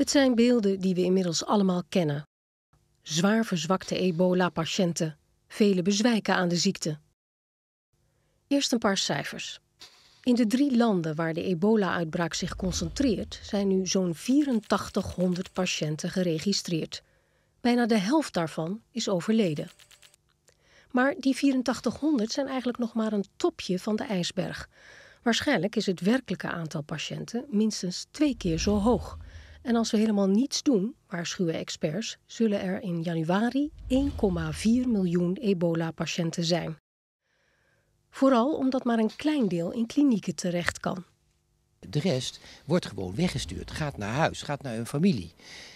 Het zijn beelden die we inmiddels allemaal kennen. Zwaar verzwakte ebola-patiënten. vele bezwijken aan de ziekte. Eerst een paar cijfers. In de drie landen waar de ebola-uitbraak zich concentreert, zijn nu zo'n 8400 patiënten geregistreerd. Bijna de helft daarvan is overleden. Maar die 8400 zijn eigenlijk nog maar een topje van de ijsberg. Waarschijnlijk is het werkelijke aantal patiënten minstens twee keer zo hoog. En als we helemaal niets doen, waarschuwen experts, zullen er in januari 1,4 miljoen ebola-patiënten zijn. Vooral omdat maar een klein deel in klinieken terecht kan. De rest wordt gewoon weggestuurd, gaat naar huis, gaat naar hun familie.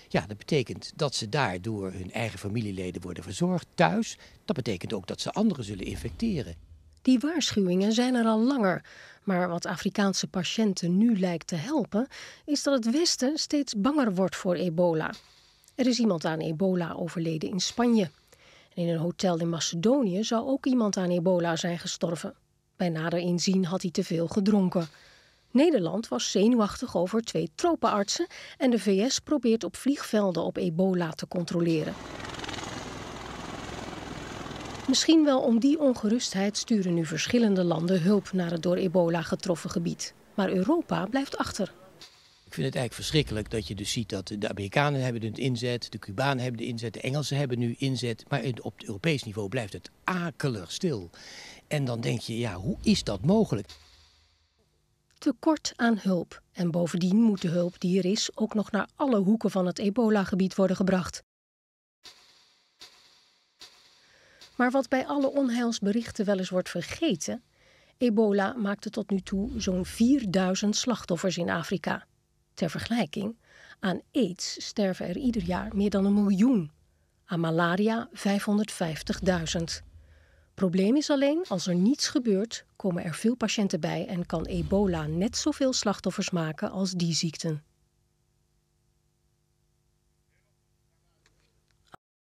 Ja, dat betekent dat ze daar door hun eigen familieleden worden verzorgd, thuis. Dat betekent ook dat ze anderen zullen infecteren. Die waarschuwingen zijn er al langer. Maar wat Afrikaanse patiënten nu lijkt te helpen, is dat het Westen steeds banger wordt voor ebola. Er is iemand aan ebola overleden in Spanje. En in een hotel in Macedonië zou ook iemand aan ebola zijn gestorven. Bij nader inzien had hij te veel gedronken. Nederland was zenuwachtig over twee tropenartsen en de VS probeert op vliegvelden op ebola te controleren. Misschien wel om die ongerustheid sturen nu verschillende landen hulp naar het door ebola getroffen gebied. Maar Europa blijft achter. Ik vind het eigenlijk verschrikkelijk dat je dus ziet dat de Amerikanen hebben het inzet, de Cubanen hebben de inzet, de Engelsen hebben nu inzet. Maar op het Europees niveau blijft het akelig stil. En dan denk je, ja, hoe is dat mogelijk? Tekort aan hulp. En bovendien moet de hulp die er is ook nog naar alle hoeken van het ebola-gebied worden gebracht. Maar wat bij alle onheilsberichten wel eens wordt vergeten, ebola maakte tot nu toe zo'n 4000 slachtoffers in Afrika. Ter vergelijking, aan aids sterven er ieder jaar meer dan een miljoen. Aan malaria 550.000. Probleem is alleen, als er niets gebeurt, komen er veel patiënten bij en kan ebola net zoveel slachtoffers maken als die ziekten.